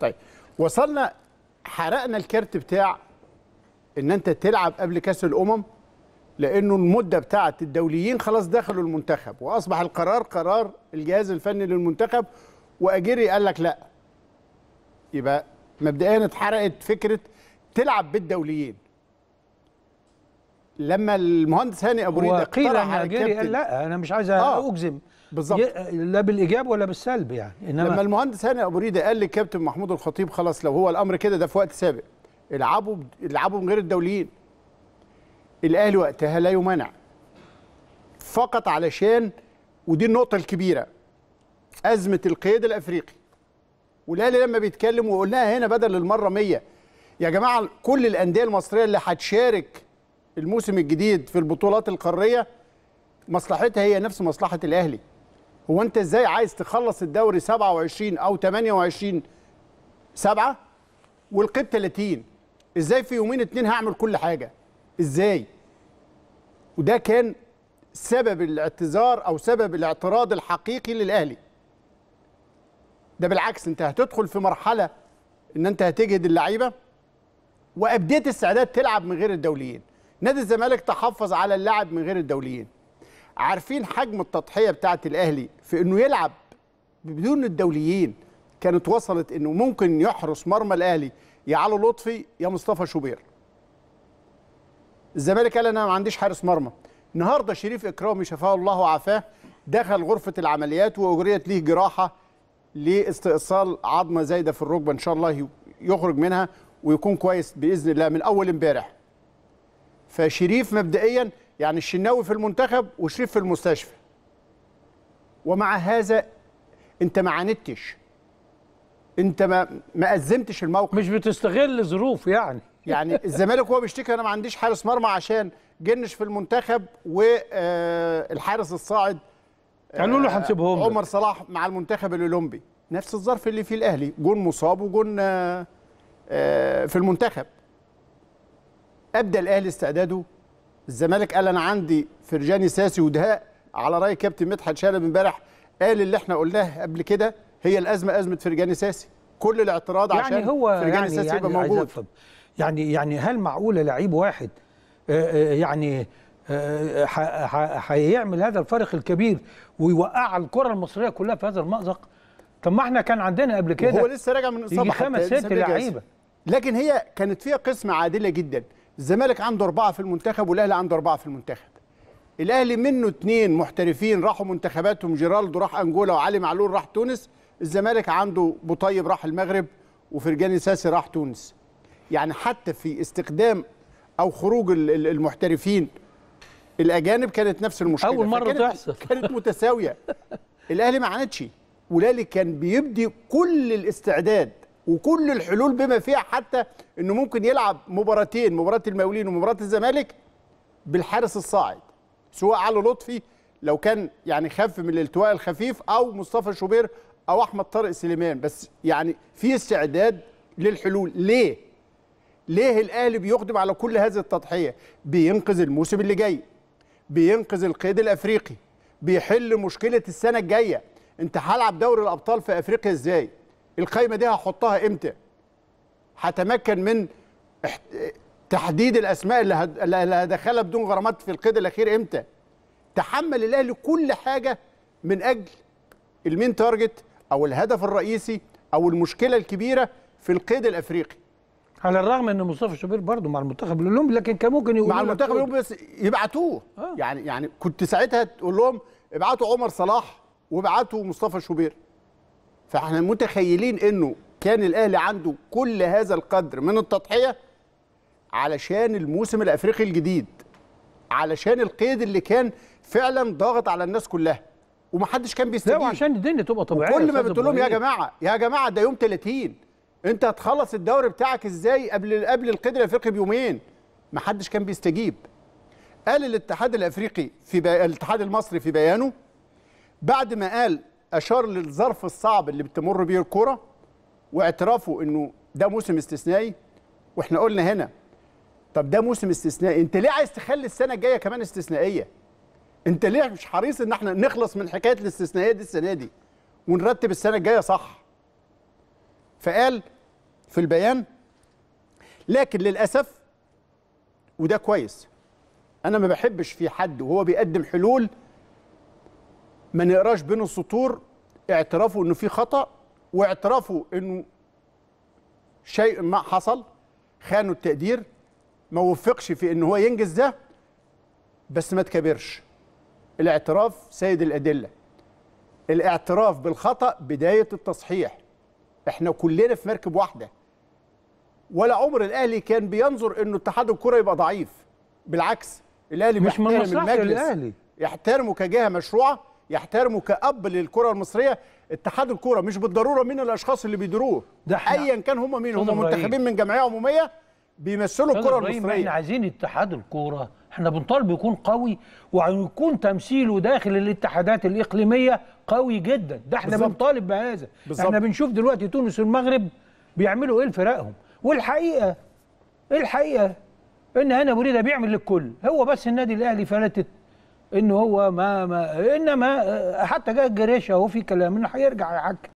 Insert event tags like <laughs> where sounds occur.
طيب وصلنا حرقنا الكارت بتاع ان انت تلعب قبل كاس الامم لانه المده بتاعه الدوليين خلاص دخلوا المنتخب واصبح القرار قرار الجهاز الفني للمنتخب واجيري قال لك لا يبقى مبدئيا اتحرقت فكره تلعب بالدوليين لما المهندس هاني ابو ريده اقترح على اجيري قال لا انا مش عايز آه. اجزم بالظبط لا بالايجاب ولا بالسلب يعني انما لما المهندس هاني ابو ريده قال للكابتن محمود الخطيب خلاص لو هو الامر كده ده في وقت سابق العبوا العبوا من غير الدوليين الاهلي وقتها لا يمانع فقط علشان ودي النقطه الكبيره ازمه القياد الافريقي والاهلي لما بيتكلم وقلناها هنا بدل المره 100 يا جماعه كل الانديه المصريه اللي هتشارك الموسم الجديد في البطولات القاريه مصلحتها هي نفس مصلحه الاهلي هو انت ازاي عايز تخلص الدوري 27 او 28 سبعة والقيب 30 ازاي في يومين اتنين هعمل كل حاجه ازاي وده كان سبب الاعتذار او سبب الاعتراض الحقيقي للاهلي ده بالعكس انت هتدخل في مرحله ان انت هتجهد اللعيبه وابديت السعداد تلعب من غير الدوليين نادي الزمالك تحفظ على اللاعب من غير الدوليين عارفين حجم التضحيه بتاعه الاهلي في انه يلعب بدون الدوليين كانت وصلت انه ممكن يحرس مرمى الاهلي يا علي لطفي يا مصطفى شوبير الزمالك قال انا ما عنديش حارس مرمى النهارده شريف اكرامي شفاه الله وعافاه دخل غرفه العمليات واجريت ليه جراحه لاستئصال عظمه زايده في الركبه ان شاء الله يخرج منها ويكون كويس باذن الله من اول امبارح فشريف مبدئيا يعني الشناوي في المنتخب وشريف في المستشفى ومع هذا انت ما عاندتش انت ما ما ازمتش الموقف مش بتستغل ظروف يعني يعني <laughs> الزمالك وهو بيشتكي انا ما عنديش حارس مرمى عشان جنش في المنتخب والحارس آه، الصاعد آه، يعني قالوا له هنسيبهم عمر صلاح مع المنتخب الاولمبي نفس الظرف اللي فيه الاهلي جون مصاب وجون آه، في المنتخب ابدى الاهلي استعداده الزمالك قال انا عندي فرجاني ساسي ودهاء على راي كابتن مدحت شلبي امبارح قال اللي احنا قلناه قبل كده هي الازمه ازمه فرجاني ساسي كل الاعتراض يعني عشان هو فرجاني يعني ساسي يبقى يعني موجود يعني يعني هل معقوله لعيب واحد آه، آه، يعني آه، هيعمل هذا الفارق الكبير ويوقع الكره المصريه كلها في هذا المأزق طب ما احنا كان عندنا قبل كده هو لسه راجع من اصابه خمس ست لعيبه لكن هي كانت فيها قسمه عادله جدا الزمالك عنده أربعة في المنتخب والأهلي عنده أربعة في المنتخب الأهلي منه اثنين محترفين راحوا منتخباتهم جيرالدو راح أنجولا وعلي معلول راح تونس الزمالك عنده بوطيب راح المغرب وفرجاني ساسي راح تونس يعني حتى في استخدام أو خروج المحترفين الأجانب كانت نفس المشكلة أول مرة تحصل كانت متساوية الأهلي ما عانتش ولالي كان بيبدي كل الاستعداد وكل الحلول بما فيها حتى انه ممكن يلعب مباراتين مباراه المقاولين ومباراه الزمالك بالحارس الصاعد سواء علي لطفي لو كان يعني خف من الالتواء الخفيف او مصطفى شوبير او احمد طارق سليمان بس يعني في استعداد للحلول ليه ليه الاهلي بيقدم على كل هذه التضحيه بينقذ الموسم اللي جاي بينقذ القيد الافريقي بيحل مشكله السنه الجايه انت هلعب دوري الابطال في افريقيا ازاي القايمه دي هحطها امتى هتمكن من تحديد الاسماء اللي هدخلها بدون غرامات في القيد الاخير امتى تحمل الاهلي كل حاجه من اجل المين تارجت او الهدف الرئيسي او المشكله الكبيره في القيد الافريقي على الرغم ان مصطفى شوبير برضه مع المنتخب الاولمبي لكن كان ممكن يقول مع المنتخب الاولمبي بس يبعتوه آه. يعني يعني كنت ساعتها تقول لهم ابعتوا عمر صلاح وابعتوا مصطفى شوبير فاحنا متخيلين انه كان الاهلي عنده كل هذا القدر من التضحيه علشان الموسم الافريقي الجديد علشان القيد اللي كان فعلا ضاغط على الناس كلها ومحدش كان بيستجيب لا وعشان الدنيا تبقى طبيعيه كل ما بتقول لهم يا جماعه يا جماعه ده يوم 30 انت هتخلص الدوري بتاعك ازاي قبل قبل القيد الافريقي بيومين محدش كان بيستجيب قال الاتحاد الافريقي في بي... الاتحاد المصري في بيانه بعد ما قال اشار للظرف الصعب اللي بتمر بيه الكوره واعترافه انه ده موسم استثنائي واحنا قلنا هنا طب ده موسم استثنائي انت ليه عايز تخلي السنه الجايه كمان استثنائيه انت ليه مش حريص ان احنا نخلص من حكايه الاستثنائيه دي السنه دي ونرتب السنه الجايه صح فقال في البيان لكن للاسف وده كويس انا ما بحبش في حد وهو بيقدم حلول ما نقراش بين السطور اعترافه انه في خطا واعترافه انه شيء ما حصل خانوا التقدير ما وفقش في ان هو ينجز ده بس ما تكبرش الاعتراف سيد الادله الاعتراف بالخطا بدايه التصحيح احنا كلنا في مركب واحده ولا عمر الاهلي كان بينظر انه اتحاد الكره يبقى ضعيف بالعكس الاهلي مش من المجلس الاهلي يحترمه كجهه مشروعه يحترمه كأب للكرة المصرية اتحاد الكرة مش بالضرورة من الأشخاص اللي بيديروه ده أيا كان هم مين هم منتخبين من جمعية عمومية بيمثلوا الكرة المصرية احنا عايزين اتحاد الكرة احنا بنطالب يكون قوي ويكون تمثيله داخل الاتحادات الإقليمية قوي جدا ده احنا بنطالب بهذا بالزبط. احنا بنشوف دلوقتي تونس والمغرب بيعملوا ايه لفرقهم والحقيقة الحقيقة ان هنا ابو بيعمل للكل هو بس النادي الاهلي فلتت ان هو ما, ما انما حتى جاء الجريشه اهو في كلام انه هيرجع يحكم